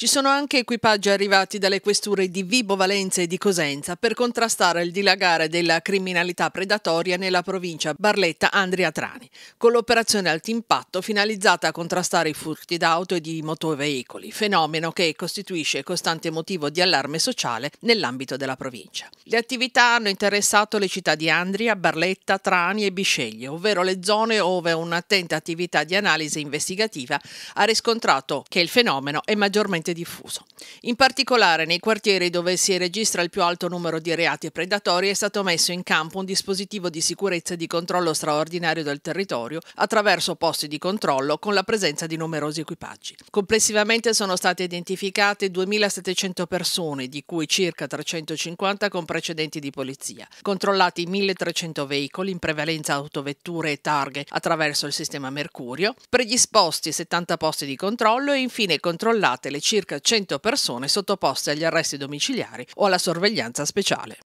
Ci sono anche equipaggi arrivati dalle questure di Vibo Valenza e di Cosenza per contrastare il dilagare della criminalità predatoria nella provincia Barletta Andria Trani, con l'operazione Alto Impatto finalizzata a contrastare i furti d'auto e di motoveicoli, fenomeno che costituisce costante motivo di allarme sociale nell'ambito della provincia. Le attività hanno interessato le città di Andria, Barletta, Trani e Bisceglie, ovvero le zone ove un'attenta attività di analisi investigativa ha riscontrato che il fenomeno è maggiormente ampiamente diffuso. In particolare nei quartieri dove si registra il più alto numero di reati predatori è stato messo in campo un dispositivo di sicurezza e di controllo straordinario del territorio attraverso posti di controllo con la presenza di numerosi equipaggi. Complessivamente sono state identificate 2.700 persone, di cui circa 350 con precedenti di polizia, controllati 1.300 veicoli, in prevalenza autovetture e targhe attraverso il sistema Mercurio, predisposti 70 posti di controllo e infine controllate le circa circa 100 persone sottoposte agli arresti domiciliari o alla sorveglianza speciale.